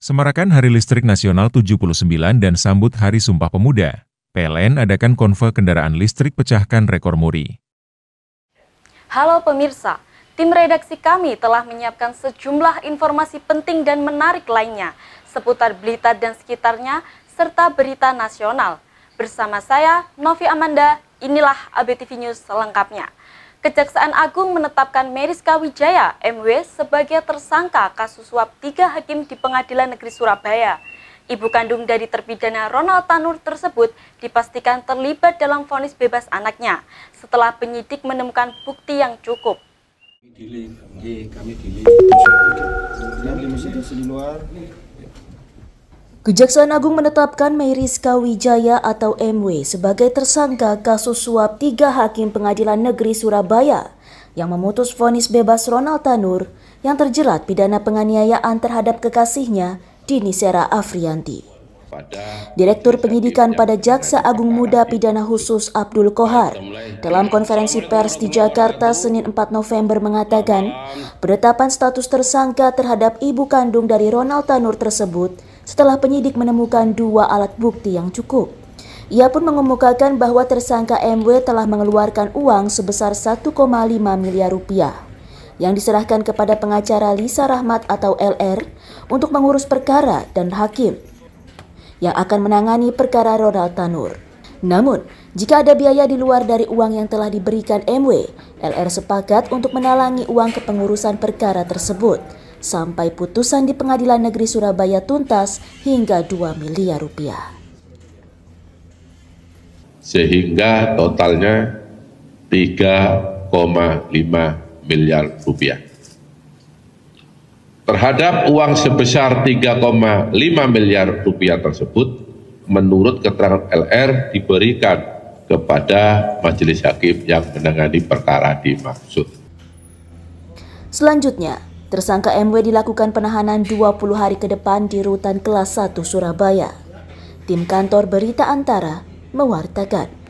Semarakan Hari Listrik Nasional 79 dan sambut Hari Sumpah Pemuda, PLN adakan konvoi kendaraan listrik pecahkan rekor muri. Halo pemirsa, tim redaksi kami telah menyiapkan sejumlah informasi penting dan menarik lainnya seputar Blitar dan sekitarnya serta berita nasional. Bersama saya, Novi Amanda, inilah ABTV News selengkapnya. Kejaksaan Agung menetapkan Meriska Wijaya MW sebagai tersangka kasus suap tiga hakim di Pengadilan Negeri Surabaya. Ibu kandung dari terpidana Ronald Tanur tersebut dipastikan terlibat dalam vonis bebas anaknya setelah penyidik menemukan bukti yang cukup. Kami di luar. Kejaksaan Agung menetapkan Meiriska Wijaya atau MW sebagai tersangka kasus suap tiga hakim pengadilan negeri Surabaya yang memutus vonis bebas Ronald Tanur yang terjerat pidana penganiayaan terhadap kekasihnya Dini Sera Afrianti. Direktur Penyidikan pada Jaksa Agung Muda Pidana Khusus Abdul Kohar dalam konferensi pers di Jakarta Senin 4 November mengatakan, penetapan status tersangka terhadap ibu kandung dari Ronald Tanur tersebut setelah penyidik menemukan dua alat bukti yang cukup. Ia pun mengemukakan bahwa tersangka MW telah mengeluarkan uang sebesar 1,5 miliar rupiah yang diserahkan kepada pengacara Lisa Rahmat atau LR untuk mengurus perkara dan hakim yang akan menangani perkara Ronald Tanur. Namun, jika ada biaya di luar dari uang yang telah diberikan MW, LR sepakat untuk menalangi uang kepengurusan perkara tersebut sampai putusan di Pengadilan Negeri Surabaya tuntas hingga 2 miliar rupiah. Sehingga totalnya 3,5 miliar rupiah terhadap uang sebesar 3,5 miliar rupiah tersebut menurut keterangan LR diberikan kepada majelis hakim yang menangani perkara dimaksud. Selanjutnya, tersangka MW dilakukan penahanan 20 hari ke depan di rutan kelas 1 Surabaya. Tim kantor Berita Antara mewartakan.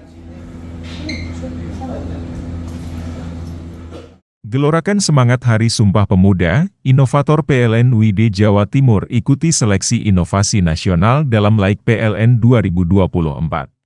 Gelorakan semangat Hari Sumpah Pemuda, inovator PLN WID Jawa Timur ikuti seleksi inovasi nasional dalam Like PLN 2024.